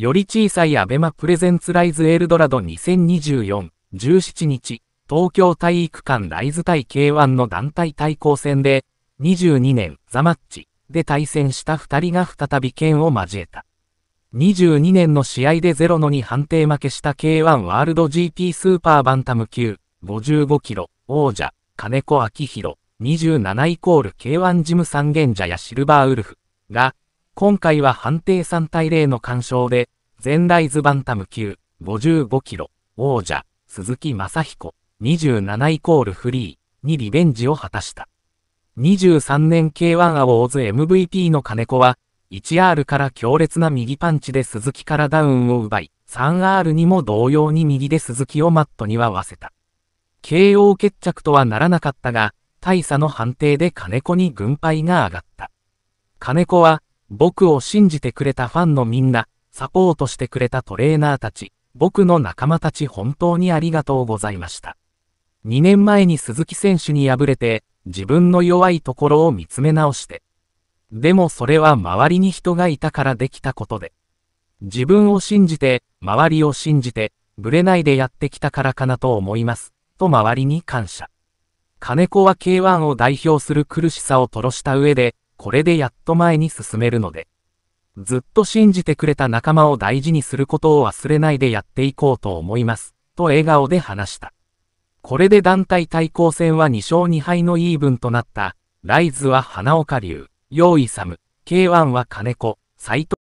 より小さいアベマプレゼンツライズエルドラド2024、17日、東京体育館ライズ対 K1 の団体対抗戦で、22年ザマッチで対戦した2人が再び剣を交えた。22年の試合で0の2判定負けした K1 ワールド GP スーパーバンタム級55キロ王者金子昭弘27イコール K1 ジム三軒者やシルバーウルフが今回は判定3対0の干渉で、全ライズバンタム級、55キロ、王者、鈴木正彦、27イコールフリー、にリベンジを果たした。23年 K1 アウォーズ MVP の金子は、1R から強烈な右パンチで鈴木からダウンを奪い、3R にも同様に右で鈴木をマットには合わせた。KO 決着とはならなかったが、大差の判定で金子に軍配が上がった。金子は、僕を信じてくれたファンのみんな、サポートしてくれたトレーナーたち、僕の仲間たち本当にありがとうございました。2年前に鈴木選手に敗れて、自分の弱いところを見つめ直して。でもそれは周りに人がいたからできたことで。自分を信じて、周りを信じて、ぶれないでやってきたからかなと思います。と周りに感謝。金子は K1 を代表する苦しさを吐ろした上で、これでやっと前に進めるので。ずっと信じてくれた仲間を大事にすることを忘れないでやっていこうと思います、と笑顔で話した。これで団体対抗戦は2勝2敗のイーブンとなった、ライズは花岡流、用意サム、K1 は金子、斎藤